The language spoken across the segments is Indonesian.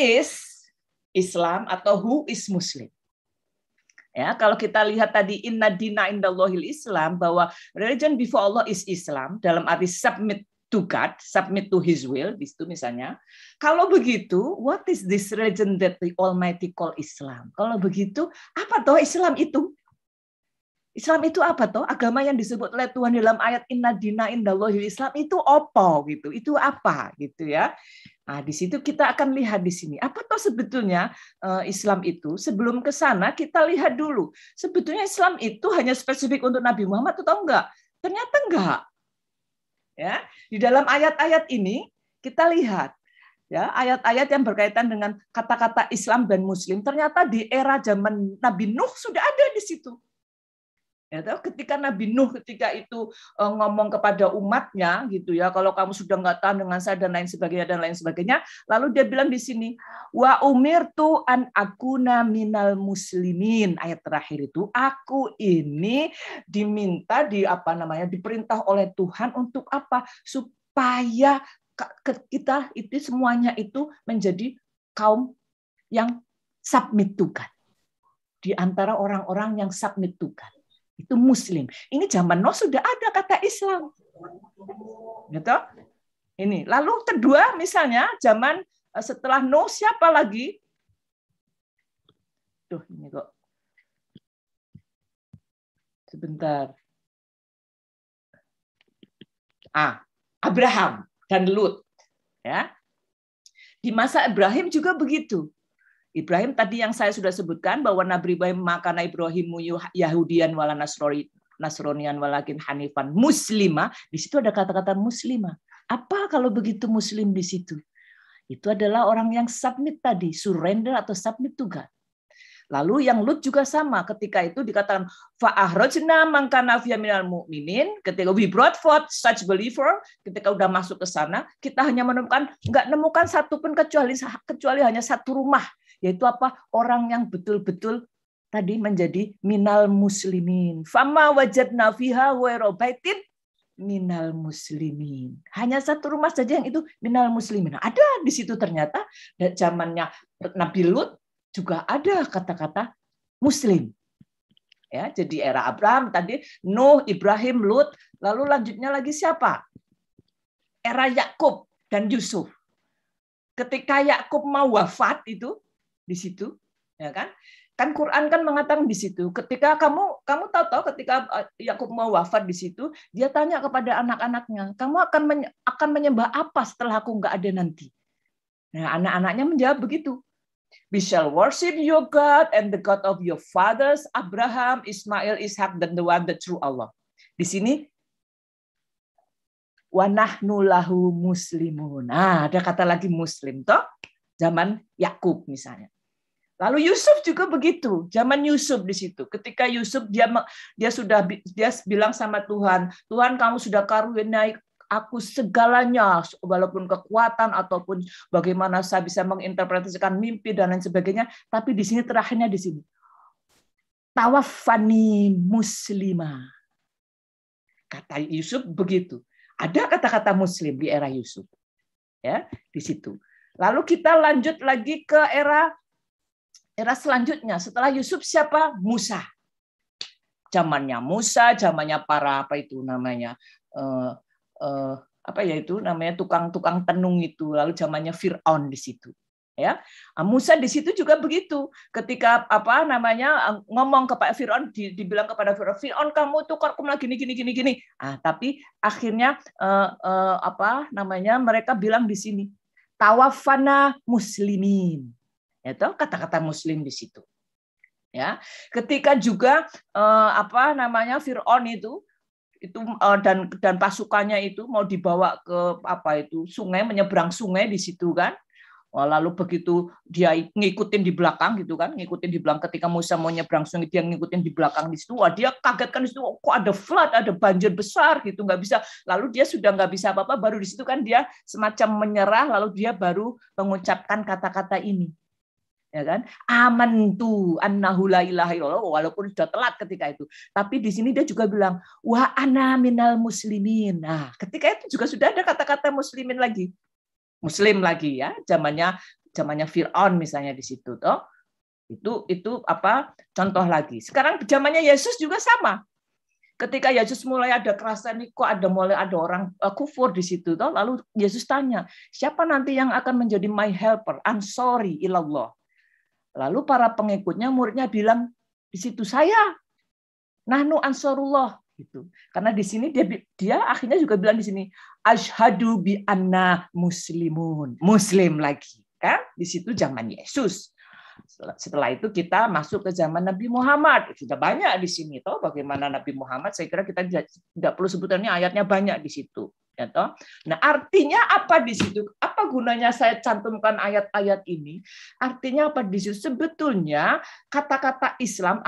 is Islam atau who is Muslim. Ya, kalau kita lihat tadi inna dina indallahil Islam bahwa religion before Allah is Islam dalam arti submit to God, submit to his will, Di situ misalnya. Kalau begitu, what is this religion that the Almighty call Islam? Kalau begitu, apa toh Islam itu? Islam itu apa toh? Agama yang disebut oleh Tuhan dalam ayat inna dina indallahil Islam itu opo gitu. Itu apa gitu ya. Nah, di situ kita akan lihat di sini apa toh sebetulnya eh, Islam itu sebelum ke sana kita lihat dulu. Sebetulnya Islam itu hanya spesifik untuk Nabi Muhammad atau enggak? Ternyata enggak. Ya, di dalam ayat-ayat ini kita lihat ya ayat-ayat yang berkaitan dengan kata-kata Islam dan Muslim ternyata di era zaman Nabi Nuh sudah ada di situ Ya, ketika Nabi Nuh ketika itu e, ngomong kepada umatnya gitu ya, kalau kamu sudah nggak tahan dengan saya dan lain sebagainya dan lain sebagainya, lalu dia bilang di sini wa umir tu an aku minal muslimin. Ayat terakhir itu aku ini diminta di apa namanya diperintah oleh Tuhan untuk apa? supaya kita itu semuanya itu menjadi kaum yang submit Tuhan. Di antara orang-orang yang submit Tuhan itu muslim. Ini zaman Nuh sudah ada kata Islam. Gitu? Ini. Lalu kedua misalnya zaman eh, setelah Nuh siapa lagi? Tuh, ini kok. Sebentar. Ah, Abraham dan Lut. Ya. Di masa Ibrahim juga begitu. Ibrahim tadi yang saya sudah sebutkan bahwa Nabi Ibrahim makana Ibrahim Yahudian wala Nasrani Nasronian walakin Hanifan muslima. Di situ ada kata-kata muslima. Apa kalau begitu muslim di situ? Itu adalah orang yang submit tadi, surrender atau submit to God. Lalu yang Lut juga sama ketika itu dikatakan fa'ahrojna mangkana fiya minal mu'minin ketika we brought forth such believer ketika udah masuk ke sana kita hanya menemukan nggak nemukan satu pun kecuali kecuali hanya satu rumah yaitu apa orang yang betul-betul tadi menjadi minal muslimin. Fama wajad nafiha baitin minal muslimin. Hanya satu rumah saja yang itu minal muslimin. Ada di situ ternyata zamannya Nabi Lut juga ada kata-kata muslim. Ya, jadi era Abraham tadi Nuh, Ibrahim, Lut, lalu lanjutnya lagi siapa? Era Yakub dan Yusuf. Ketika Yakub mau wafat itu di situ, ya kan? Kan Quran kan mengatakan di situ, ketika kamu kamu tahu tahu ketika eh, Yakub mau wafat di situ, dia tanya kepada anak-anaknya, kamu akan menye, akan menyembah apa setelah aku nggak ada nanti? Nah, anak-anaknya menjawab begitu. We shall worship your God and the God of your fathers, Abraham, Ismail, Ishak, dan the one, the true Allah. Di sini wanahnu lahu muslimun. Nah, ada kata lagi muslim toh? Zaman Yakub misalnya. Lalu Yusuf juga begitu, zaman Yusuf di situ. Ketika Yusuf dia dia sudah dia bilang sama Tuhan, Tuhan kamu sudah karuniai aku segalanya, walaupun kekuatan ataupun bagaimana saya bisa menginterpretasikan mimpi dan lain sebagainya. Tapi di sini terakhirnya di sini, tawafani muslima. Kata Yusuf begitu. Ada kata-kata muslim di era Yusuf. Ya, di situ. Lalu kita lanjut lagi ke era era selanjutnya setelah Yusuf siapa? Musa. Zamannya Musa, zamannya para apa itu namanya? Uh, uh, apa yaitu namanya tukang-tukang tenung itu, lalu zamannya Firaun di situ. Ya. Ah, Musa di situ juga begitu. Ketika apa namanya ngomong ke Pak Firaun dibilang kepada Firaun, "Firaun, kamu tukar korkum lagi gini gini gini gini." Ah, tapi akhirnya uh, uh, apa namanya mereka bilang di sini, "Tawafana muslimin." Itu kata-kata muslim di situ ya ketika juga eh, apa namanya Fir'aun itu itu eh, dan dan pasukannya itu mau dibawa ke apa itu sungai menyeberang sungai di situ kan lalu begitu dia ngikutin di belakang gitu kan ngikutin di belakang ketika Musa mau nyebrang sungai dia ngikutin di belakang di situ wah dia kaget kan di situ oh, kok ada flood ada banjir besar gitu nggak bisa lalu dia sudah nggak bisa apa-apa baru di situ kan dia semacam menyerah lalu dia baru mengucapkan kata-kata ini ya kan aman tuh annahu la ilaha illallah walaupun sudah telat ketika itu tapi di sini dia juga bilang wa ana minal muslimin nah ketika itu juga sudah ada kata-kata muslimin lagi muslim lagi ya zamannya zamannya Firaun misalnya di situ toh itu itu apa contoh lagi sekarang zamannya Yesus juga sama ketika Yesus mulai ada kerasa nih kok ada mulai ada orang e, kufur di situ toh lalu Yesus tanya siapa nanti yang akan menjadi my helper I'm sorry ilallah Lalu para pengikutnya, muridnya bilang, di situ saya, nahnu ansarullah. Gitu. Karena di sini dia, dia akhirnya juga bilang di sini, ashadu bi anna muslimun. Muslim lagi. Kan? Di situ zaman Yesus. Setelah itu kita masuk ke zaman Nabi Muhammad. Sudah banyak di sini. toh Bagaimana Nabi Muhammad, saya kira kita tidak perlu sebutannya ayatnya banyak di situ ya toh. Nah, artinya apa di situ? Apa gunanya saya cantumkan ayat-ayat ini? Artinya apa di situ? Sebetulnya kata-kata Islam,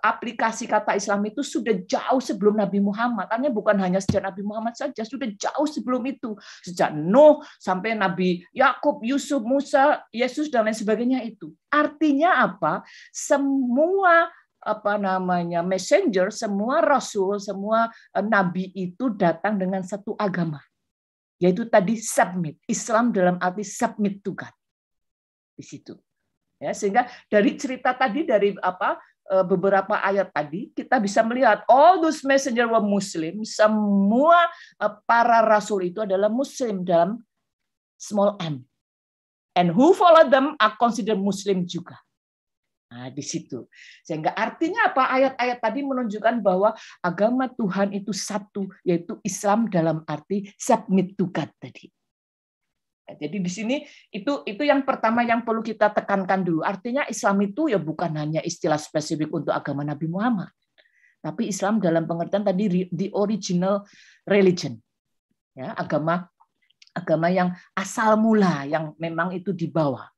aplikasi kata Islam itu sudah jauh sebelum Nabi Muhammad. Artinya bukan hanya sejak Nabi Muhammad saja, sudah jauh sebelum itu. Sejak Nuh sampai Nabi Yakub, Yusuf, Musa, Yesus dan lain sebagainya itu. Artinya apa? Semua apa namanya messenger, semua rasul, semua eh, nabi itu datang dengan satu agama. Yaitu tadi submit. Islam dalam arti submit to God. Di situ. Ya, sehingga dari cerita tadi dari apa eh, beberapa ayat tadi kita bisa melihat all those messenger were muslim, semua eh, para rasul itu adalah muslim dalam small m. And who followed them are considered muslim juga. Nah, di situ. Sehingga artinya apa? Ayat-ayat tadi menunjukkan bahwa agama Tuhan itu satu, yaitu Islam dalam arti submit to God tadi. Nah, jadi di sini itu itu yang pertama yang perlu kita tekankan dulu. Artinya Islam itu ya bukan hanya istilah spesifik untuk agama Nabi Muhammad, tapi Islam dalam pengertian tadi the original religion. Ya, agama agama yang asal mula yang memang itu dibawa